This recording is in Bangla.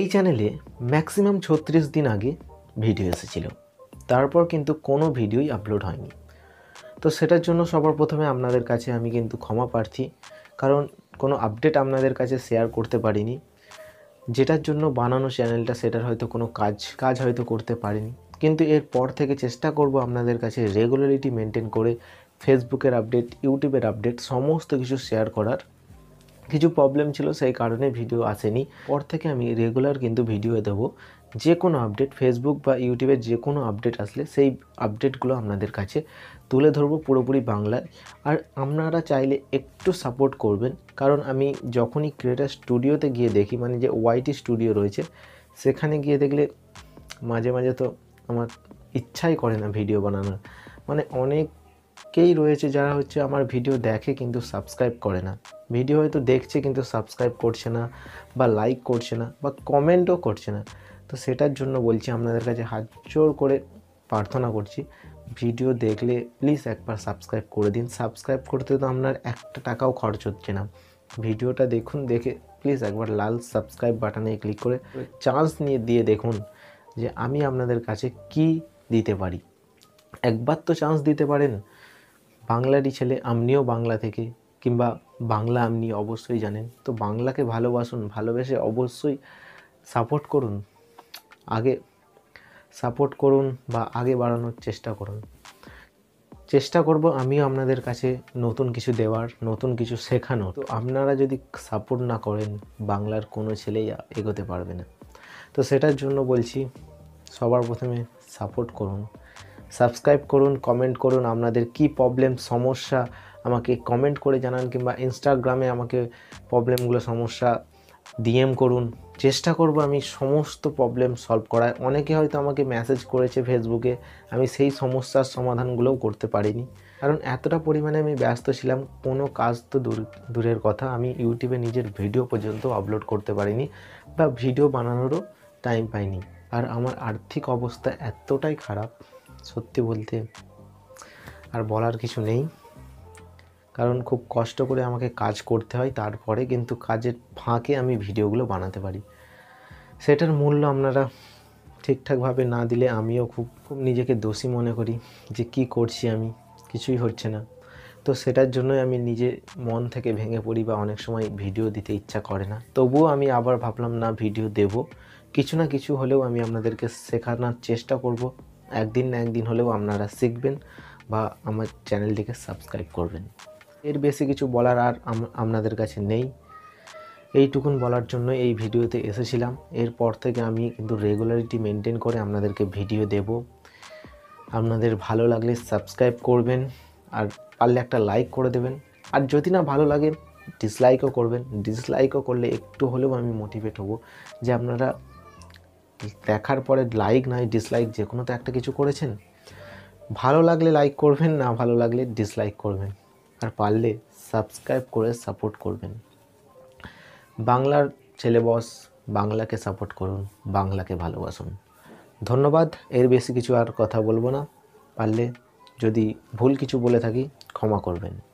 এই চ্যানেলে ম্যাক্সিমাম ছত্রিশ দিন আগে ভিডিও এসেছিল তারপর কিন্তু কোনো ভিডিওই আপলোড হয়নি তো সেটার জন্য সবার প্রথমে আপনাদের কাছে আমি কিন্তু ক্ষমা প্রার্থী কারণ কোনো আপডেট আপনাদের কাছে শেয়ার করতে পারিনি যেটার জন্য বানানো চ্যানেলটা সেটার হয়তো কোনো কাজ কাজ হয়তো করতে পারিনি কিন্তু এর পর থেকে চেষ্টা করব আপনাদের কাছে রেগুলারিটি মেনটেন করে ফেসবুকের আপডেট ইউটিউবের আপডেট সমস্ত কিছু শেয়ার করার কিছু প্রবলেম ছিল সেই কারণে ভিডিও আসেনি পর থেকে আমি রেগুলার কিন্তু ভিডিও দেবো যে কোনো আপডেট ফেসবুক বা ইউটিউবে যে কোনো আপডেট আসলে সেই আপডেটগুলো আপনাদের কাছে তুলে ধরবো পুরোপুরি বাংলায় আর আপনারা চাইলে একটু সাপোর্ট করবেন কারণ আমি যখনই ক্রিয়েটার স্টুডিওতে গিয়ে দেখি মানে যে ওয়াইটি স্টুডিও রয়েছে সেখানে গিয়ে দেখলে মাঝে মাঝে তো আমার ইচ্ছাই করে না ভিডিও বানানোর মানে অনেক অনেকেই রয়েছে যারা হচ্ছে আমার ভিডিও দেখে কিন্তু সাবস্ক্রাইব করে না ভিডিও হয়তো দেখছে কিন্তু সাবস্ক্রাইব করছে না বা লাইক করছে না বা কমেন্টও করছে না তো সেটার জন্য বলছি আপনাদের কাছে হাত জোর করে প্রার্থনা করছি ভিডিও দেখলে প্লিজ একবার সাবস্ক্রাইব করে দিন সাবস্ক্রাইব করতে তো আপনার একটা টাকাও খরচ হচ্ছে না ভিডিওটা দেখুন দেখে প্লিজ একবার লাল সাবস্ক্রাইব বাটনে ক্লিক করে চান্স নিয়ে দিয়ে দেখুন যে আমি আপনাদের কাছে কি দিতে পারি একবার তো চান্স দিতে পারেন বাংলারই ছেলে আপনিও বাংলা থেকে কিংবা বাংলা আপনি অবশ্যই জানেন তো বাংলাকে ভালোবাসুন ভালোবেসে অবশ্যই সাপোর্ট করুন আগে সাপোর্ট করুন বা আগে বাড়ানোর চেষ্টা করুন চেষ্টা করব আমিও আপনাদের কাছে নতুন কিছু দেওয়ার নতুন কিছু শেখানো তো আপনারা যদি সাপোর্ট না করেন বাংলার কোনো ছেলেই এগোতে পারবে না তো সেটার জন্য বলছি সবার প্রথমে সাপোর্ট করুন সাবস্ক্রাইব করুন কমেন্ট করুন আপনাদের কি প্রবলেম সমস্যা আমাকে কমেন্ট করে জানান কিংবা ইনস্টাগ্রামে আমাকে প্রবলেমগুলো সমস্যা ডিএম করুন চেষ্টা করব আমি সমস্ত প্রবলেম সলভ করার অনেকে হয়তো আমাকে মেসেজ করেছে ফেসবুকে আমি সেই সমস্যার সমাধানগুলোও করতে পারিনি কারণ এতটা পরিমাণে আমি ব্যস্ত ছিলাম কোনো কাজ তো দূর দূরের কথা আমি ইউটিউবে নিজের ভিডিও পর্যন্ত আপলোড করতে পারিনি বা ভিডিও বানানোরও টাইম পাইনি আর আমার আর্থিক অবস্থা এতটাই খারাপ সত্যি বলতে আর বলার কিছু নেই কারণ খুব কষ্ট করে আমাকে কাজ করতে হয় তারপরে কিন্তু কাজের ফাঁকে আমি ভিডিওগুলো বানাতে পারি সেটার মূল্য আপনারা ঠিকঠাকভাবে না দিলে আমিও খুব খুব নিজেকে দোষী মনে করি যে কি করছি আমি কিছুই হচ্ছে না তো সেটার জন্যই আমি নিজে মন থেকে ভেঙে পড়ি বা অনেক সময় ভিডিও দিতে ইচ্ছা করে না তবুও আমি আবার ভাবলাম না ভিডিও দেব কিছু না কিছু হলেও আমি আপনাদেরকে শেখানোর চেষ্টা করব একদিন না একদিন হলেও আপনারা শিখবেন বা আমার চ্যানেলটিকে সাবস্ক্রাইব করবেন এর বেশি কিছু বলার আর আপনাদের কাছে নেই এইটুকুন বলার জন্য এই ভিডিওতে এসেছিলাম এরপর থেকে আমি কিন্তু রেগুলারিটি মেনটেন করে আপনাদেরকে ভিডিও দেব আপনাদের ভালো লাগলে সাবস্ক্রাইব করবেন আর পারলে একটা লাইক করে দেবেন আর যদি না ভালো লাগে ডিসলাইকও করবেন ডিসলাইকও করলে একটু হলেও আমি মোটিভেট হব যে আপনারা দেখার পরে লাইক নয় ডিসলাইক যে কোনো তো একটা কিছু করেছেন ভালো লাগলে লাইক করবেন না ভালো লাগলে ডিসলাইক করবেন আর পারলে সাবস্ক্রাইব করে সাপোর্ট করবেন বাংলার ছেলে বস বাংলাকে সাপোর্ট করুন বাংলাকে ভালোবাসুন ধন্যবাদ এর বেশি কিছু আর কথা বলবো না পারলে যদি ভুল কিছু বলে থাকি ক্ষমা করবেন